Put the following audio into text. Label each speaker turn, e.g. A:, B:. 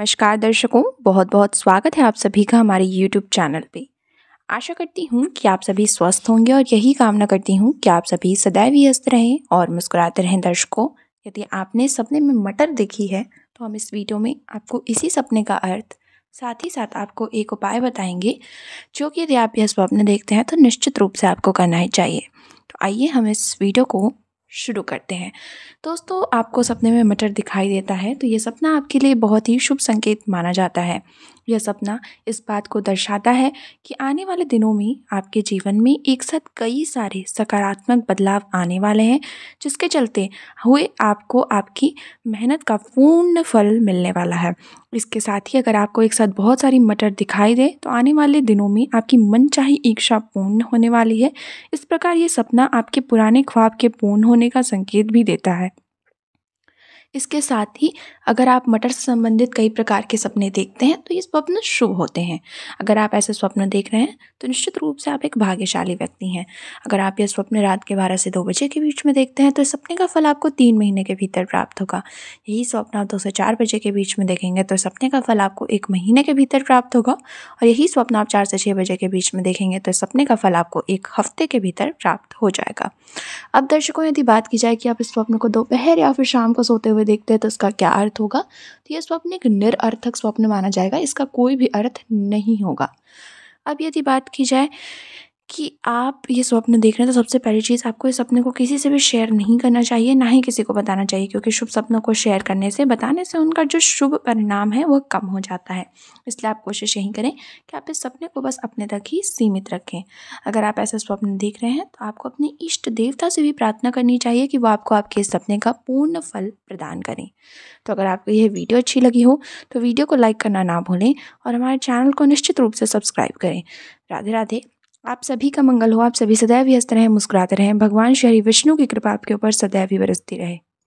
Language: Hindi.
A: नमस्कार दर्शकों बहुत बहुत स्वागत है आप सभी का हमारे YouTube चैनल पे आशा करती हूँ कि आप सभी स्वस्थ होंगे और यही कामना करती हूँ कि आप सभी सदैव व्यस्त रहें और मुस्कुराते रहें दर्शकों यदि आपने सपने में मटर देखी है तो हम इस वीडियो में आपको इसी सपने का अर्थ साथ ही साथ आपको एक उपाय बताएंगे जो कि यदि आप यह स्वप्न देखते हैं तो निश्चित रूप से आपको करना ही चाहिए तो आइए हम इस वीडियो को शुरू करते हैं दोस्तों आपको सपने में मटर दिखाई देता है तो ये सपना आपके लिए बहुत ही शुभ संकेत माना जाता है यह सपना इस बात को दर्शाता है कि आने वाले दिनों में आपके जीवन में एक साथ कई सारे सकारात्मक बदलाव आने वाले हैं जिसके चलते हुए आपको आपकी मेहनत का पूर्ण फल मिलने वाला है इसके साथ ही अगर आपको एक साथ बहुत सारी मटर दिखाई दे तो आने वाले दिनों में आपकी मनचाही इच्छा पूर्ण होने वाली है इस प्रकार ये सपना आपके पुराने ख्वाब के पूर्ण होने का संकेत भी देता है इसके साथ ही अगर आप मटर से संबंधित कई प्रकार के सपने देखते हैं तो ये स्वप्न शुभ होते हैं अगर आप ऐसे स्वप्न देख रहे हैं तो निश्चित रूप से आप एक भाग्यशाली व्यक्ति हैं अगर आप यह स्वप्न रात के बारह से दो बजे के बीच में देखते हैं तो इस सपने का फल आपको तीन महीने के भीतर प्राप्त होगा यही स्वप्न आप दो से चार बजे के बीच में देखेंगे तो सपने का फल आपको एक महीने के भीतर प्राप्त होगा और यही स्वप्न आप चार से छः बजे के बीच में देखेंगे तो सपने का फल आपको एक हफ्ते के भीतर प्राप्त हो जाएगा अब दर्शकों यदि बात की जाए कि आप इस स्वप्न को दोपहर या फिर शाम को सोते हुए देखते हैं तो इसका क्या अर्थ होगा तो यह स्वप्न एक निरअर्थक स्वप्न माना जाएगा इसका कोई भी अर्थ नहीं होगा अब यदि बात की जाए कि आप ये स्वप्न देख रहे हैं तो सबसे पहली चीज़ आपको इस सपने को किसी से भी शेयर नहीं करना चाहिए ना ही किसी को बताना चाहिए क्योंकि शुभ सपनों को शेयर करने से बताने से उनका जो शुभ परिणाम है वह कम हो जाता है इसलिए आप कोशिश यही करें कि आप इस सपने को बस अपने तक ही सीमित रखें अगर आप ऐसा स्वप्न देख रहे हैं तो आपको अपने इष्ट देवता से भी प्रार्थना करनी चाहिए कि वो आपको आपके इस सपने का पूर्ण फल प्रदान करें तो अगर आपको यह वीडियो अच्छी लगी हो तो वीडियो को लाइक करना ना भूलें और हमारे चैनल को निश्चित रूप से सब्सक्राइब करें राधे राधे आप सभी का मंगल हो आप सभी सदैव व्यस्त रहें मुस्कुराते रहें भगवान श्री विष्णु की कृपा आपके ऊपर सदैव ही बरसती रहे